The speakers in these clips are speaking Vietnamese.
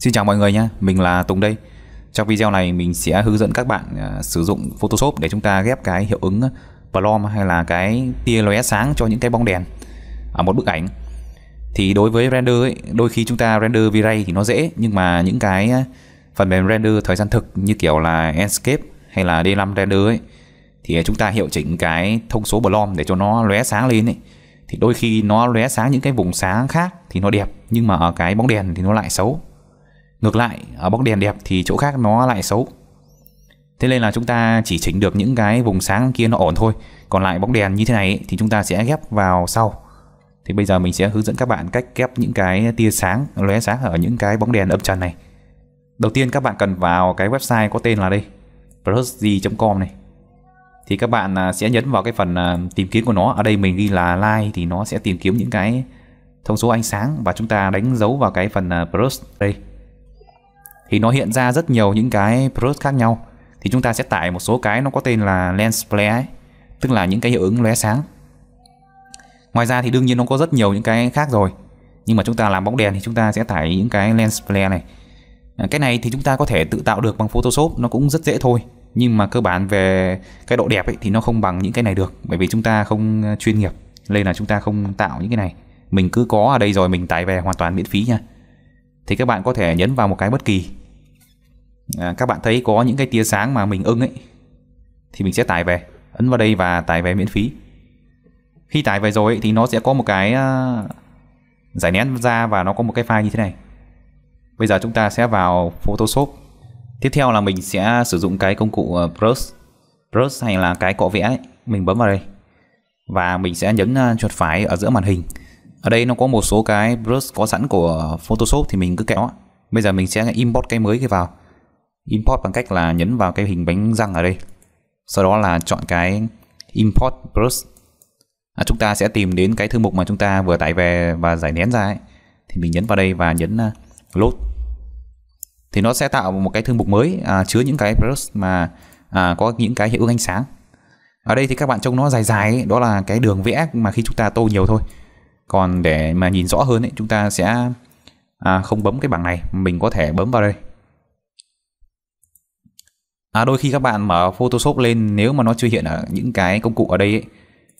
Xin chào mọi người nhé, mình là Tùng đây Trong video này mình sẽ hướng dẫn các bạn à, sử dụng Photoshop để chúng ta ghép cái hiệu ứng à, plom hay là cái tia lóe sáng cho những cái bóng đèn ở một bức ảnh Thì đối với render ấy, đôi khi chúng ta render V-Ray thì nó dễ Nhưng mà những cái à, phần mềm render thời gian thực như kiểu là Enscape hay là D5 render ấy Thì chúng ta hiệu chỉnh cái thông số plom để cho nó lóe sáng lên ấy thì đôi khi nó lóe sáng những cái vùng sáng khác thì nó đẹp nhưng mà ở cái bóng đèn thì nó lại xấu ngược lại ở bóng đèn đẹp thì chỗ khác nó lại xấu thế nên là chúng ta chỉ chỉnh được những cái vùng sáng kia nó ổn thôi còn lại bóng đèn như thế này thì chúng ta sẽ ghép vào sau thì bây giờ mình sẽ hướng dẫn các bạn cách ghép những cái tia sáng lóe sáng ở những cái bóng đèn âm trần này đầu tiên các bạn cần vào cái website có tên là đây plusg.com này thì các bạn à, sẽ nhấn vào cái phần à, tìm kiếm của nó ở đây mình ghi là like thì nó sẽ tìm kiếm những cái thông số ánh sáng và chúng ta đánh dấu vào cái phần à, plus đây thì nó hiện ra rất nhiều những cái product khác nhau thì chúng ta sẽ tải một số cái nó có tên là lens flare ấy, tức là những cái hiệu ứng lóe sáng ngoài ra thì đương nhiên nó có rất nhiều những cái khác rồi nhưng mà chúng ta làm bóng đèn thì chúng ta sẽ tải những cái lens flare này à, cái này thì chúng ta có thể tự tạo được bằng Photoshop nó cũng rất dễ thôi nhưng mà cơ bản về cái độ đẹp ấy, thì nó không bằng những cái này được bởi vì chúng ta không à, chuyên nghiệp nên là chúng ta không tạo những cái này mình cứ có ở đây rồi mình tải về hoàn toàn miễn phí nha thì các bạn có thể nhấn vào một cái bất kỳ à, các bạn thấy có những cái tia sáng mà mình ưng ấy thì mình sẽ tải về ấn vào đây và tải về miễn phí khi tải về rồi thì nó sẽ có một cái à, giải nén ra và nó có một cái file như thế này bây giờ chúng ta sẽ vào Photoshop tiếp theo là mình sẽ sử dụng cái công cụ à, brush brush hay là cái cọ vẽ ấy. mình bấm vào đây và mình sẽ nhấn à, chuột phải ở giữa màn hình ở đây nó có một số cái brush có sẵn của Photoshop thì mình cứ kéo bây giờ mình sẽ import cái mới cái vào import bằng cách là nhấn vào cái hình bánh răng ở đây sau đó là chọn cái import brush. à, chúng ta sẽ tìm đến cái thư mục mà chúng ta vừa tải về và giải nén ra ấy. thì mình nhấn vào đây và nhấn à, load thì nó sẽ tạo một cái thư mục mới à, chứa những cái brush mà à, có những cái hiệu ứng ánh sáng ở đây thì các bạn trông nó dài dài ấy, đó là cái đường vẽ mà khi chúng ta tô nhiều thôi còn để mà nhìn rõ hơn ấy, chúng ta sẽ à, không bấm cái bảng này mình có thể bấm vào đây à, đôi khi các bạn mở Photoshop lên nếu mà nó chưa hiện ở những cái công cụ ở đây ấy,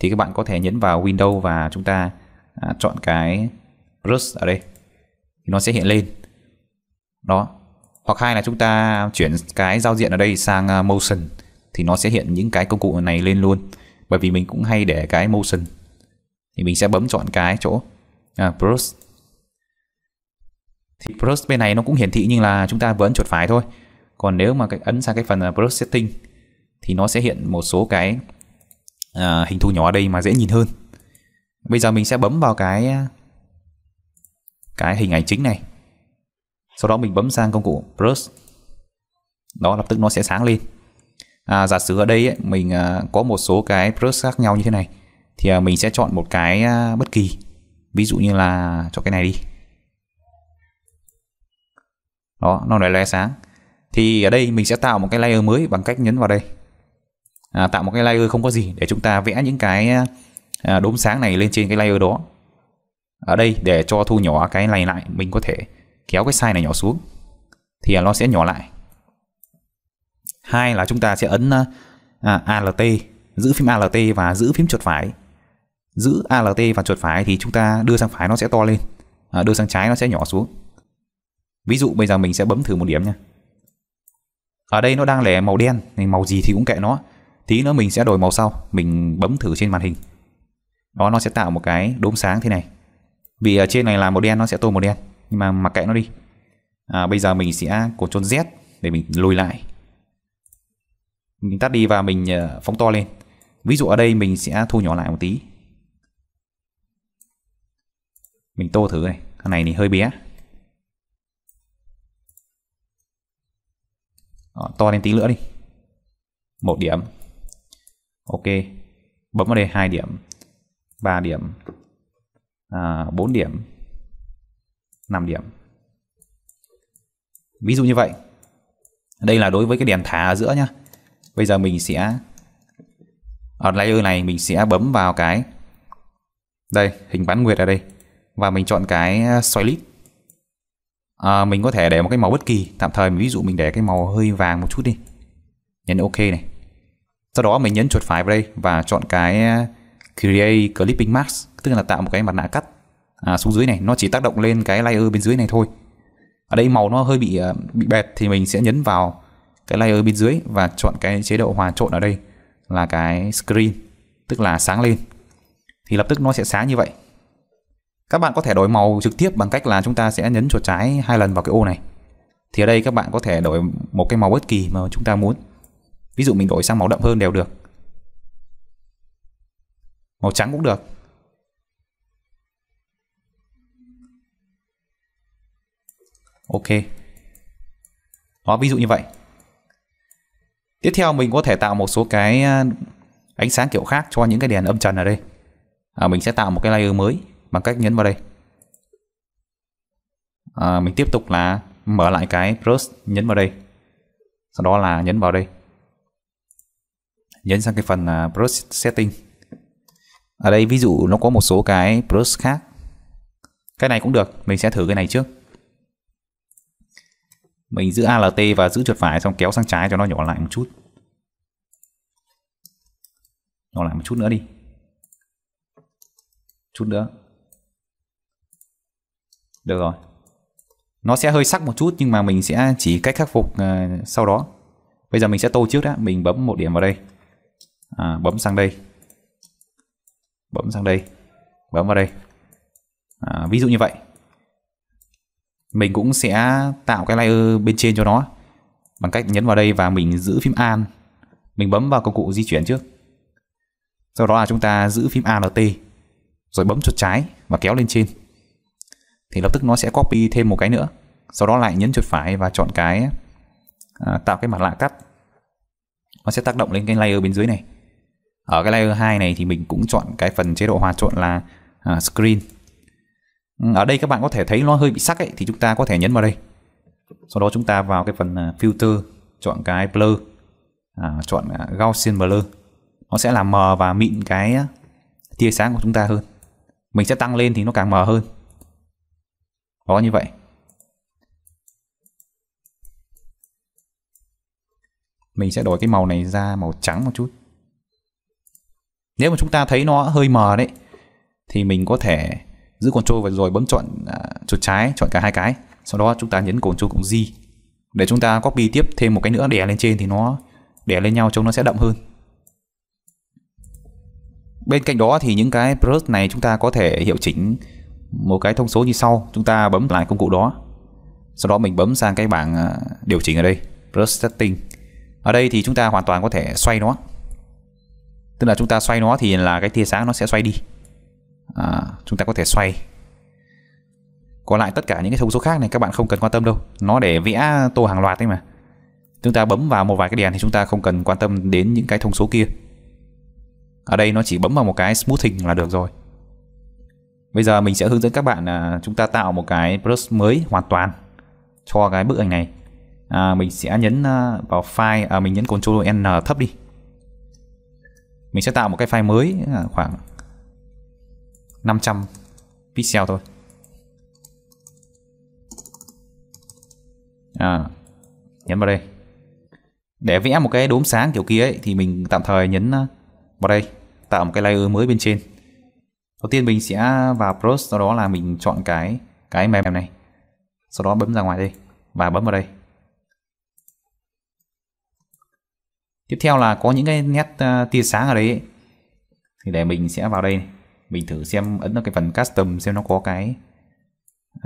thì các bạn có thể nhấn vào Windows và chúng ta à, chọn cái brush ở đây thì nó sẽ hiện lên đó hoặc hai là chúng ta chuyển cái giao diện ở đây sang à, motion thì nó sẽ hiện những cái công cụ này lên luôn bởi vì mình cũng hay để cái motion thì mình sẽ bấm chọn cái chỗ à, brush thì brush bên này nó cũng hiển thị nhưng là chúng ta vẫn chuột phải thôi còn nếu mà cái ấn sang cái phần à, brush setting thì nó sẽ hiện một số cái à, hình thù nhỏ đây mà dễ nhìn hơn bây giờ mình sẽ bấm vào cái à, cái hình ảnh chính này sau đó mình bấm sang công cụ brush đó lập tức nó sẽ sáng lên à, giả sử ở đây ấy, mình à, có một số cái brush khác nhau như thế này thì à, mình sẽ chọn một cái à, bất kỳ ví dụ như là cho cái này đi đó nó lại lóe sáng thì ở đây mình sẽ tạo một cái layer mới bằng cách nhấn vào đây à, tạo một cái layer không có gì để chúng ta vẽ những cái à, đốm sáng này lên trên cái layer đó ở đây để cho thu nhỏ cái này lại mình có thể kéo cái size này nhỏ xuống thì nó sẽ nhỏ lại hai là chúng ta sẽ ấn à, ALT à, giữ phím ALT và giữ phím chuột phải giữ ALT và chuột phải thì chúng ta đưa sang phải nó sẽ to lên à, đưa sang trái nó sẽ nhỏ xuống ví dụ bây giờ mình sẽ bấm thử một điểm nha ở đây nó đang lẻ màu đen thì màu gì thì cũng kệ nó tí nữa mình sẽ đổi màu sau mình bấm thử trên màn hình đó nó sẽ tạo một cái đốm sáng thế này vì ở trên này là màu đen nó sẽ tô màu đen nhưng mà mặc kệ nó đi à, bây giờ mình sẽ cột chôn Z để mình lùi lại mình tắt đi và mình ờ, phóng to lên ví dụ ở đây mình sẽ thu nhỏ lại một tí mình tô thử này cái này thì hơi bé Đó, ờ, to lên tí nữa đi một điểm ok bấm vào đây hai điểm 3 điểm à, 4 điểm 5 điểm ví dụ như vậy đây là đối với cái đèn thả ở giữa nhá bây giờ mình sẽ ở layer này mình sẽ bấm vào cái đây hình bán nguyệt ở đây và mình chọn cái xoay lít à, mình có thể để một cái màu bất kỳ tạm thời mình ví dụ mình để cái màu hơi vàng một chút đi nhấn ok này sau đó mình nhấn chuột phải vào đây và chọn cái ờ, create clipping mask tức là tạo một cái mặt nạ cắt à, xuống dưới này nó chỉ tác động lên cái layer bên dưới này thôi ở đây màu nó hơi bị ờ, bị bẹt thì mình sẽ nhấn vào cái layer bên dưới và chọn cái chế độ hòa trộn ở đây là cái screen tức là sáng lên thì lập tức nó sẽ sáng như vậy các bạn có thể đổi màu trực tiếp bằng cách là chúng ta sẽ nhấn chuột trái hai lần vào cái ô này. Thì ở đây các bạn có thể đổi một cái màu bất kỳ mà chúng ta muốn. Ví dụ mình đổi sang màu đậm hơn đều được. Màu trắng cũng được. Ok. Đó, ví dụ như vậy. Tiếp theo mình có thể tạo một số cái à, ánh sáng kiểu khác cho những cái đèn âm trần ở đây. À, mình sẽ tạo một cái layer mới bằng cách nhấn vào đây à, mình tiếp tục là mở lại cái plus nhấn vào đây sau đó là nhấn vào đây nhấn sang cái phần là plus setting ở đây ví dụ nó có một số cái plus khác cái này cũng được mình sẽ thử cái này trước mình giữ alt và giữ chuột phải xong kéo sang trái cho nó nhỏ lại một chút nhỏ lại một chút nữa đi chút nữa được rồi Nó sẽ hơi sắc một chút nhưng mà mình sẽ chỉ cách khắc phục uh, sau đó Bây giờ mình sẽ tô trước đã Mình bấm một điểm vào đây à, Bấm sang đây Bấm sang đây Bấm vào đây à, Ví dụ như vậy Mình cũng sẽ tạo cái layer bên trên cho nó Bằng cách nhấn vào đây và mình giữ phím An Mình bấm vào công cụ di chuyển trước Sau đó là chúng ta giữ phím Alt Rồi bấm chuột trái và kéo lên trên thì lập tức nó sẽ copy thêm một cái nữa sau đó lại nhấn chuột phải và chọn cái à, tạo cái mặt lạ cắt nó sẽ tác động lên cái layer bên dưới này ở cái layer 2 này thì mình cũng chọn cái phần chế độ hòa trộn là à, screen ừ, ở đây các bạn có thể thấy nó hơi bị sắc ấy thì chúng ta có thể nhấn vào đây sau đó chúng ta vào cái phần à, filter chọn cái blur à, chọn à, Gaussian blur nó sẽ làm mờ và mịn cái tia sáng của chúng ta hơn mình sẽ tăng lên thì nó càng mờ hơn khó như vậy mình sẽ đổi cái màu này ra màu trắng một chút nếu mà chúng ta thấy nó hơi mờ đấy thì mình có thể giữ Ctrl và rồi bấm chọn à, chuột trái chọn cả hai cái sau đó chúng ta nhấn Ctrl cộng G để chúng ta copy tiếp thêm một cái nữa đè lên trên thì nó đè lên nhau trông nó sẽ đậm hơn bên cạnh đó thì những cái brush này chúng ta có thể hiệu chỉnh một cái thông số như sau chúng ta bấm lại công cụ đó sau đó mình bấm sang cái bảng à, điều chỉnh ở đây plus setting ở đây thì chúng ta hoàn toàn có thể xoay nó tức là chúng ta xoay nó thì là cái tia sáng nó sẽ xoay đi à, chúng ta có thể xoay còn lại tất cả những cái thông số khác này các bạn không cần quan tâm đâu nó để vẽ tô hàng loạt ấy mà chúng ta bấm vào một vài cái đèn thì chúng ta không cần quan tâm đến những cái thông số kia ở đây nó chỉ bấm vào một cái smoothing là được rồi Bây giờ mình sẽ hướng dẫn các bạn là chúng ta tạo một cái brush mới hoàn toàn cho cái bức ảnh này. À, mình sẽ nhấn à, vào file, à, mình nhấn Ctrl N thấp đi. Mình sẽ tạo một cái file mới à, khoảng 500 pixel thôi. À, nhấn vào đây. Để vẽ một cái đốm sáng kiểu kia ấy thì mình tạm thời nhấn à, vào đây, tạo một cái layer mới bên trên đầu tiên mình sẽ vào Browse sau đó là mình chọn cái cái mềm này sau đó bấm ra ngoài đây và bấm vào đây tiếp theo là có những cái nét uh, tia sáng ở đây ấy. thì để mình sẽ vào đây mình thử xem ấn vào cái phần custom xem nó có cái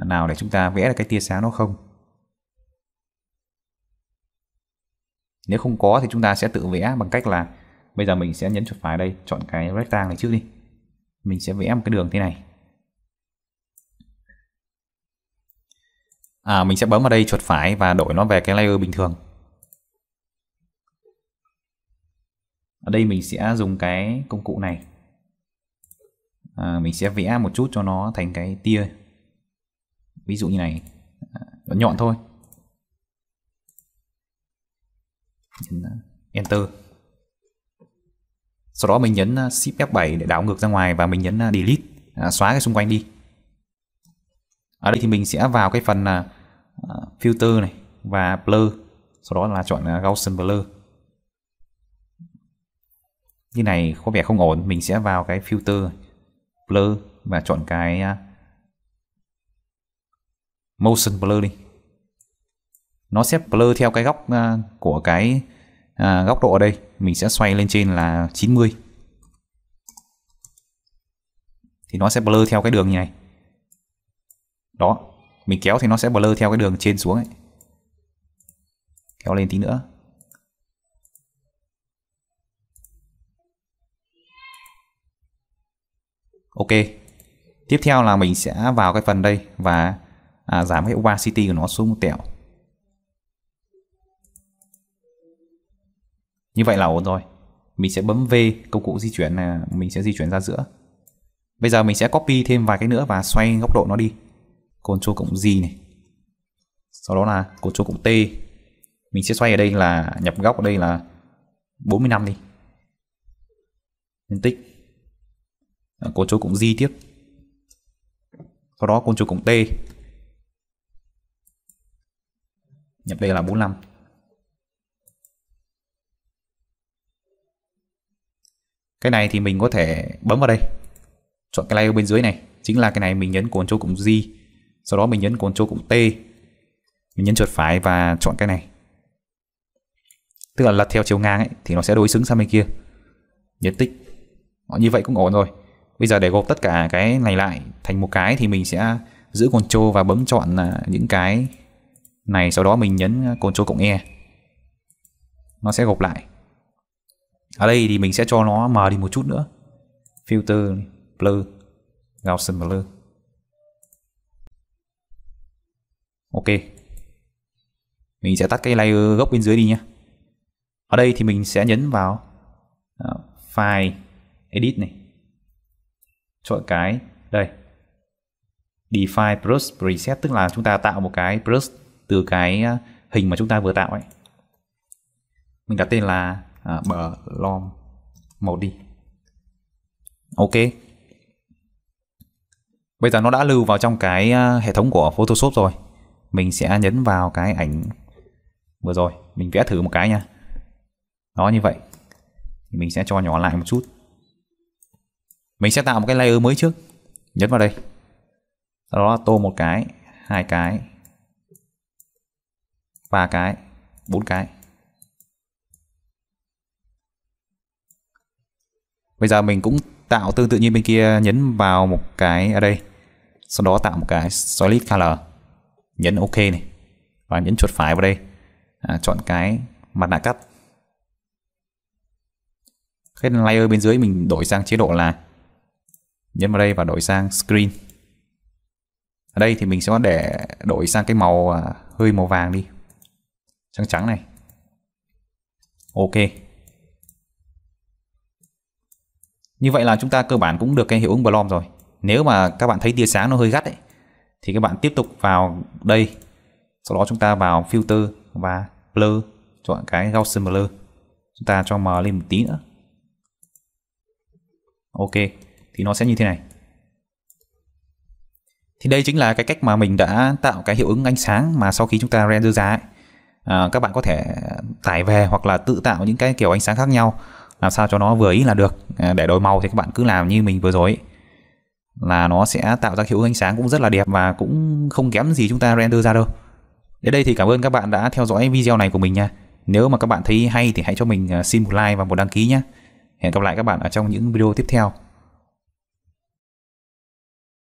nào để chúng ta vẽ được cái tia sáng nó không nếu không có thì chúng ta sẽ tự vẽ bằng cách là bây giờ mình sẽ nhấn chuột phải đây chọn cái rectangle này trước đi mình sẽ vẽ một cái đường thế này à, mình sẽ bấm vào đây chuột phải và đổi nó về cái layer bình thường ở đây mình sẽ dùng cái công cụ này à, mình sẽ vẽ một chút cho nó thành cái tia ví dụ như này à, nó nhọn thôi enter sau đó mình nhấn uh, Shift F7 để đảo ngược ra ngoài và mình nhấn uh, Delete à, xóa cái xung quanh đi ở đây thì mình sẽ vào cái phần à, filter này và blur sau đó là chọn à, Gaussian blur như này có vẻ không ổn mình sẽ vào cái filter blur và chọn cái à, motion blur đi nó sẽ blur theo cái góc à, của cái à, góc độ ở đây mình sẽ xoay lên trên là 90 thì nó sẽ blur theo cái đường như này đó mình kéo thì nó sẽ blur theo cái đường trên xuống ấy kéo lên tí nữa ok tiếp theo là mình sẽ vào cái phần đây và à, giảm cái opacity của nó xuống một tẹo Như vậy là ổn rồi. Mình sẽ bấm V công cụ di chuyển là mình sẽ di chuyển ra giữa. Bây giờ mình sẽ copy thêm vài cái nữa và xoay góc độ nó đi. Ctrl cộng G này. Sau đó là Ctrl cộng T. Mình sẽ xoay ở đây là nhập góc ở đây là 45 đi. Nhân tích. Ờ, Ctrl cộng G tiếp. Sau đó Ctrl cộng T. Nhập đây là 45. cái này thì mình có thể bấm vào đây chọn cái layer bên dưới này chính là cái này mình nhấn Ctrl cộng Z sau đó mình nhấn Ctrl cộng T mình nhấn chuột phải và chọn cái này tức là lật theo chiều ngang ấy thì nó sẽ đối xứng sang bên kia nhấn tích Đó, ờ, như vậy cũng ổn rồi bây giờ để gộp tất cả cái này lại thành một cái thì mình sẽ giữ Ctrl và bấm chọn à, những cái này sau đó mình nhấn à, Ctrl cộng E nó sẽ gộp lại ở đây thì mình sẽ cho nó mờ đi một chút nữa filter blur Gaussian blur ok mình sẽ tắt cái layer gốc bên dưới đi nhé ở đây thì mình sẽ nhấn vào uh, file edit này chọn cái đây define brush preset tức là chúng ta tạo một cái brush từ cái à, hình mà chúng ta vừa tạo ấy mình đặt tên là à, blom màu đi ok bây giờ nó đã lưu vào trong cái à, hệ thống của photoshop rồi mình sẽ nhấn vào cái ảnh vừa rồi mình vẽ thử một cái nha nó như vậy mình sẽ cho nhỏ lại một chút mình sẽ tạo một cái layer mới trước nhấn vào đây sau đó tô một cái hai cái ba cái bốn cái bây giờ mình cũng tạo tương tự như bên kia nhấn vào một cái ở đây sau đó tạo một cái solid color nhấn ok này và nhấn chuột phải vào đây à, chọn cái mặt nạ cắt cái layer bên dưới mình đổi sang chế độ là nhấn vào đây và đổi sang screen ở đây thì mình sẽ để đổi sang cái màu à, hơi màu vàng đi trắng trắng này ok Như vậy là chúng ta cơ bản cũng được cái hiệu ứng Blom rồi. Nếu mà các bạn thấy tia sáng nó hơi gắt ấy, thì các bạn tiếp tục vào đây. Sau đó chúng ta vào filter và blur, chọn cái Gaussian blur. Chúng ta cho mờ lên một tí nữa. Ok, thì nó sẽ như thế này. Thì đây chính là cái cách mà mình đã tạo cái hiệu ứng ánh sáng mà sau khi chúng ta render ra ấy. À, các bạn có thể tải về hoặc là tự tạo những cái kiểu ánh sáng khác nhau làm sao cho nó vừa ý là được à, để đổi màu thì các bạn cứ làm như mình vừa rồi ấy. là nó sẽ tạo ra hiệu ứng ánh sáng cũng rất là đẹp và cũng không kém gì chúng ta render ra đâu đến đây thì cảm ơn các bạn đã theo dõi video này của mình nha nếu mà các bạn thấy hay thì hãy cho mình à, xin một like và một đăng ký nhé hẹn gặp lại các bạn ở trong những video tiếp theo